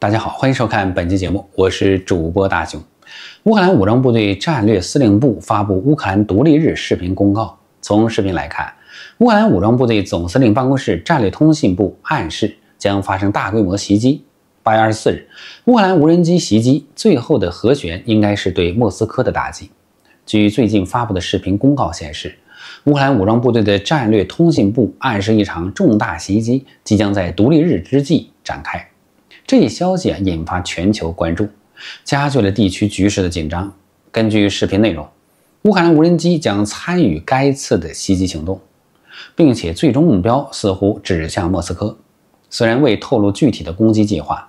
大家好，欢迎收看本期节目，我是主播大熊。乌克兰武装部队战略司令部发布乌克兰独立日视频公告。从视频来看，乌克兰武装部队总司令办公室战略通信部暗示将发生大规模袭击。八月二十四日，乌克兰无人机袭击最后的和弦应该是对莫斯科的打击。据最近发布的视频公告显示，乌克兰武装部队的战略通信部暗示一场重大袭击即将在独立日之际展开。这一消息啊，引发全球关注，加剧了地区局势的紧张。根据视频内容，乌克兰无人机将参与该次的袭击行动，并且最终目标似乎指向莫斯科。虽然未透露具体的攻击计划，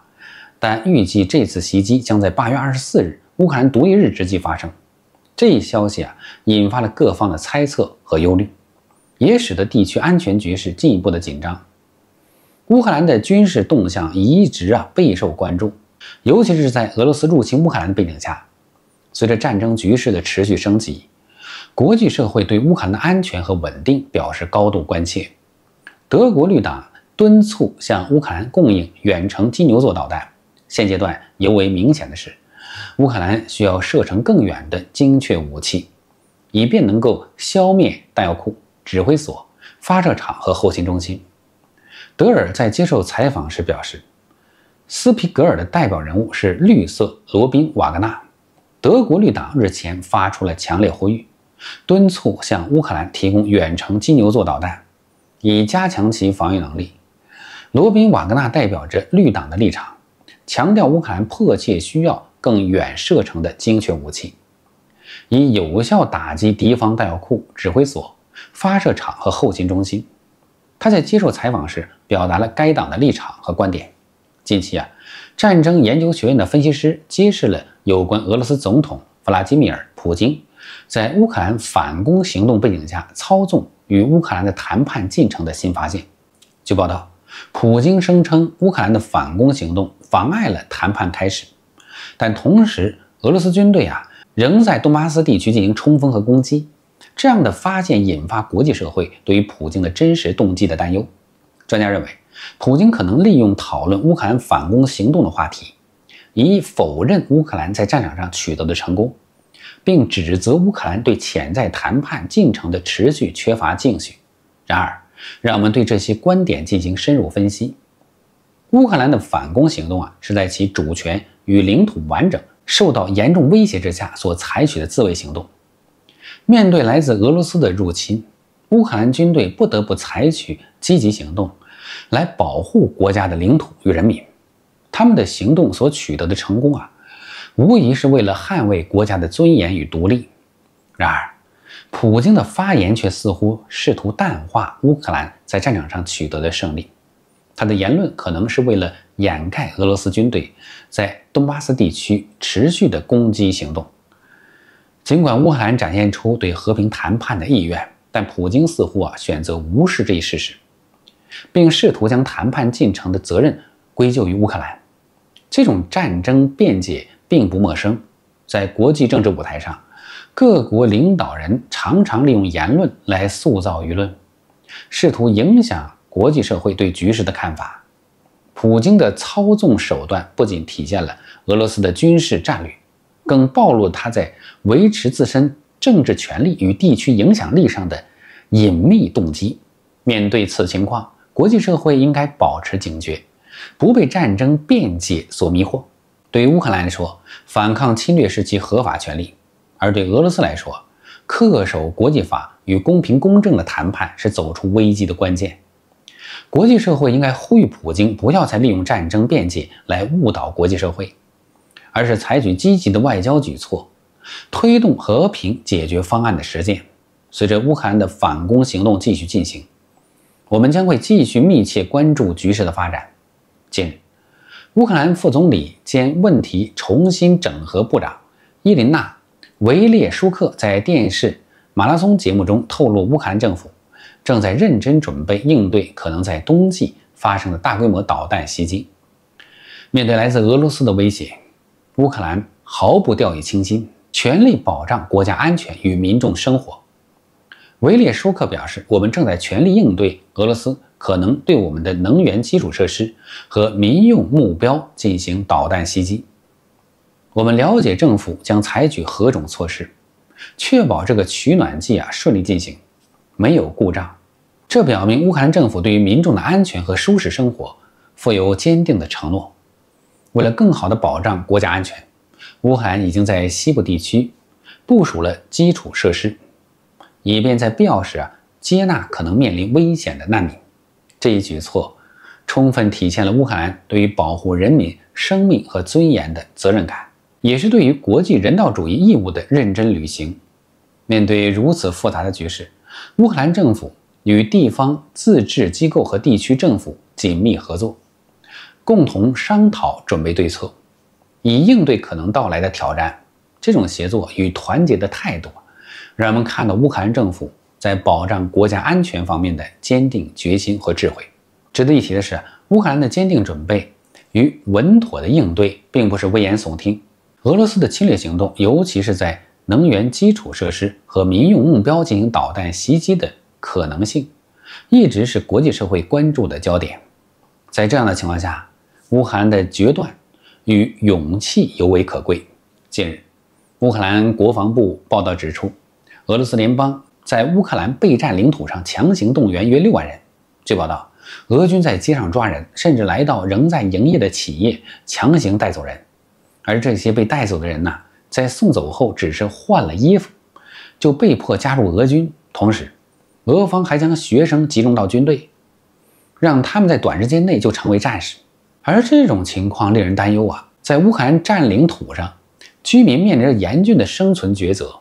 但预计这次袭击将在八月二十四日乌克兰独立日之际发生。这一消息啊，引发了各方的猜测和忧虑，也使得地区安全局势进一步的紧张。乌克兰的军事动向一直啊备受关注，尤其是在俄罗斯入侵乌克兰的背景下，随着战争局势的持续升级，国际社会对乌克兰的安全和稳定表示高度关切。德国绿党敦促向乌克兰供应远程金牛座导弹。现阶段尤为明显的是，乌克兰需要射程更远的精确武器，以便能够消灭弹药库、指挥所、发射场和后勤中心。德尔在接受采访时表示，斯皮格尔的代表人物是绿色罗宾瓦格纳。德国绿党日前发出了强烈呼吁，敦促向乌克兰提供远程金牛座导弹，以加强其防御能力。罗宾瓦格纳代表着绿党的立场，强调乌克兰迫切需要更远射程的精确武器，以有效打击敌方弹药库、指挥所、发射场和后勤中心。他在接受采访时表达了该党的立场和观点。近期啊，战争研究学院的分析师揭示了有关俄罗斯总统弗拉基米尔·普京在乌克兰反攻行动背景下操纵与乌克兰的谈判进程的新发现。据报道，普京声称乌克兰的反攻行动妨碍了谈判开始，但同时俄罗斯军队啊仍在东巴斯地区进行冲锋和攻击。这样的发现引发国际社会对于普京的真实动机的担忧。专家认为，普京可能利用讨论乌克兰反攻行动的话题，以否认乌克兰在战场上取得的成功，并指责乌克兰对潜在谈判进程的持续缺乏兴趣。然而，让我们对这些观点进行深入分析。乌克兰的反攻行动啊，是在其主权与领土完整受到严重威胁之下所采取的自卫行动。面对来自俄罗斯的入侵，乌克兰军队不得不采取积极行动，来保护国家的领土与人民。他们的行动所取得的成功啊，无疑是为了捍卫国家的尊严与独立。然而，普京的发言却似乎试图淡化乌克兰在战场上取得的胜利。他的言论可能是为了掩盖俄罗斯军队在东巴斯地区持续的攻击行动。尽管乌克兰展现出对和平谈判的意愿，但普京似乎啊选择无视这一事实，并试图将谈判进程的责任归咎于乌克兰。这种战争辩解并不陌生，在国际政治舞台上，各国领导人常常利用言论来塑造舆论，试图影响国际社会对局势的看法。普京的操纵手段不仅体现了俄罗斯的军事战略。更暴露他在维持自身政治权力与地区影响力上的隐秘动机。面对此情况，国际社会应该保持警觉，不被战争辩解所迷惑。对于乌克兰来说，反抗侵略是其合法权利；而对俄罗斯来说，恪守国际法与公平公正的谈判是走出危机的关键。国际社会应该呼吁普京不要再利用战争辩解来误导国际社会。而是采取积极的外交举措，推动和平解决方案的实践。随着乌克兰的反攻行动继续进行，我们将会继续密切关注局势的发展。近日，乌克兰副总理兼问题重新整合部长伊琳娜·维列舒克在电视马拉松节目中透露，乌克兰政府正在认真准备应对可能在冬季发生的大规模导弹袭击。面对来自俄罗斯的威胁。乌克兰毫不掉以轻心，全力保障国家安全与民众生活。维列舒克表示：“我们正在全力应对俄罗斯可能对我们的能源基础设施和民用目标进行导弹袭击。我们了解政府将采取何种措施，确保这个取暖季啊顺利进行，没有故障。这表明乌克兰政府对于民众的安全和舒适生活负有坚定的承诺。”为了更好地保障国家安全，乌克兰已经在西部地区部署了基础设施，以便在必要时啊接纳可能面临危险的难民。这一举措充分体现了乌克兰对于保护人民生命和尊严的责任感，也是对于国际人道主义义务的认真履行。面对如此复杂的局势，乌克兰政府与地方自治机构和地区政府紧密合作。共同商讨准备对策，以应对可能到来的挑战。这种协作与团结的态度，让我们看到乌克兰政府在保障国家安全方面的坚定决心和智慧。值得一提的是，乌克兰的坚定准备与稳妥的应对，并不是危言耸听。俄罗斯的侵略行动，尤其是在能源基础设施和民用目标进行导弹袭击的可能性，一直是国际社会关注的焦点。在这样的情况下，乌克兰的决断与勇气尤为可贵。近日，乌克兰国防部报道指出，俄罗斯联邦在乌克兰备战领土上强行动员约六万人。据报道，俄军在街上抓人，甚至来到仍在营业的企业强行带走人。而这些被带走的人呢，在送走后只是换了衣服，就被迫加入俄军。同时，俄方还将学生集中到军队，让他们在短时间内就成为战士。而这种情况令人担忧啊！在乌克兰占领土上，居民面临着严峻的生存抉择。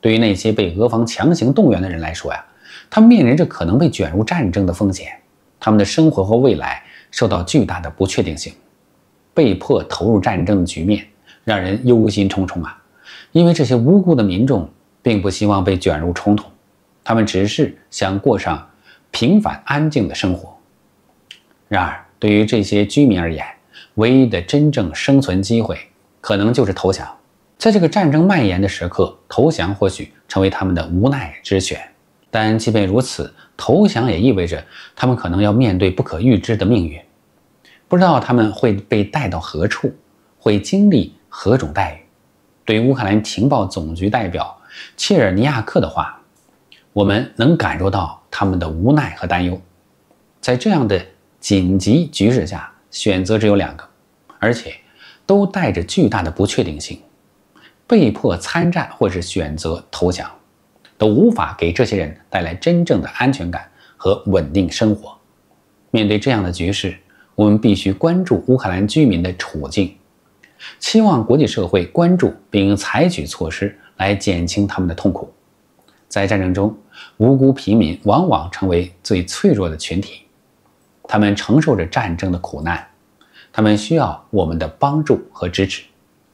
对于那些被俄方强行动员的人来说呀，他们面临着可能被卷入战争的风险，他们的生活和未来受到巨大的不确定性。被迫投入战争的局面让人忧心忡忡啊！因为这些无辜的民众并不希望被卷入冲突，他们只是想过上平凡安静的生活。然而，对于这些居民而言，唯一的真正生存机会，可能就是投降。在这个战争蔓延的时刻，投降或许成为他们的无奈之选。但即便如此，投降也意味着他们可能要面对不可预知的命运，不知道他们会被带到何处，会经历何种待遇。对于乌克兰情报总局代表切尔尼亚克的话，我们能感受到他们的无奈和担忧。在这样的。紧急局势下，选择只有两个，而且都带着巨大的不确定性：被迫参战，或是选择投降，都无法给这些人带来真正的安全感和稳定生活。面对这样的局势，我们必须关注乌克兰居民的处境，期望国际社会关注并采取措施来减轻他们的痛苦。在战争中，无辜平民往往成为最脆弱的群体。他们承受着战争的苦难，他们需要我们的帮助和支持。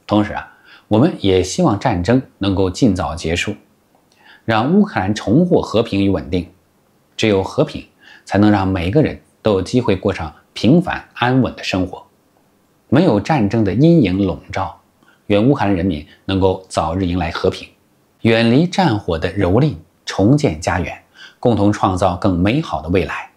同时啊，我们也希望战争能够尽早结束，让乌克兰重获和平与稳定。只有和平，才能让每个人都有机会过上平凡安稳的生活，没有战争的阴影笼罩。愿乌克兰人民能够早日迎来和平，远离战火的蹂躏，重建家园，共同创造更美好的未来。